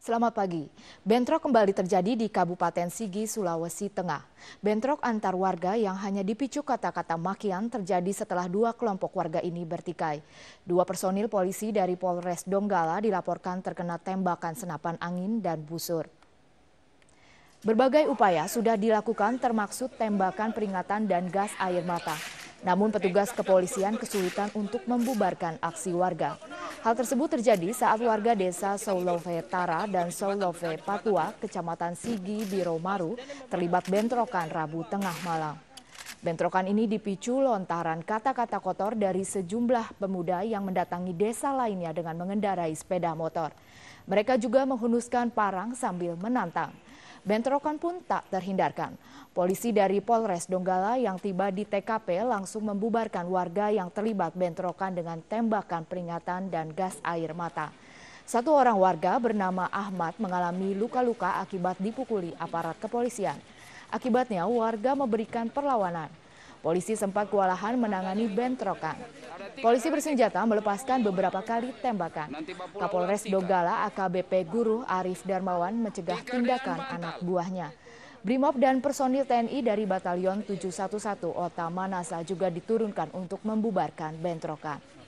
Selamat pagi. Bentrok kembali terjadi di Kabupaten Sigi, Sulawesi Tengah. Bentrok antar warga yang hanya dipicu kata-kata makian terjadi setelah dua kelompok warga ini bertikai. Dua personil polisi dari Polres Donggala dilaporkan terkena tembakan senapan angin dan busur. Berbagai upaya sudah dilakukan termasuk tembakan peringatan dan gas air mata. Namun petugas kepolisian kesulitan untuk membubarkan aksi warga. Hal tersebut terjadi saat warga desa Solove Tara dan Solove Patua, kecamatan Sigi Biromaru, terlibat bentrokan Rabu tengah malam. Bentrokan ini dipicu lontaran kata-kata kotor dari sejumlah pemuda yang mendatangi desa lainnya dengan mengendarai sepeda motor. Mereka juga menghunuskan parang sambil menantang. Bentrokan pun tak terhindarkan. Polisi dari Polres Donggala yang tiba di TKP langsung membubarkan warga yang terlibat bentrokan dengan tembakan peringatan dan gas air mata. Satu orang warga bernama Ahmad mengalami luka-luka akibat dipukuli aparat kepolisian. Akibatnya warga memberikan perlawanan. Polisi sempat kewalahan menangani bentrokan. Polisi bersenjata melepaskan beberapa kali tembakan. Kapolres Donggala AKBP Guru Arif Darmawan mencegah tindakan anak buahnya. Brimob dan personil TNI dari Batalion 711 Manasa juga diturunkan untuk membubarkan bentrokan.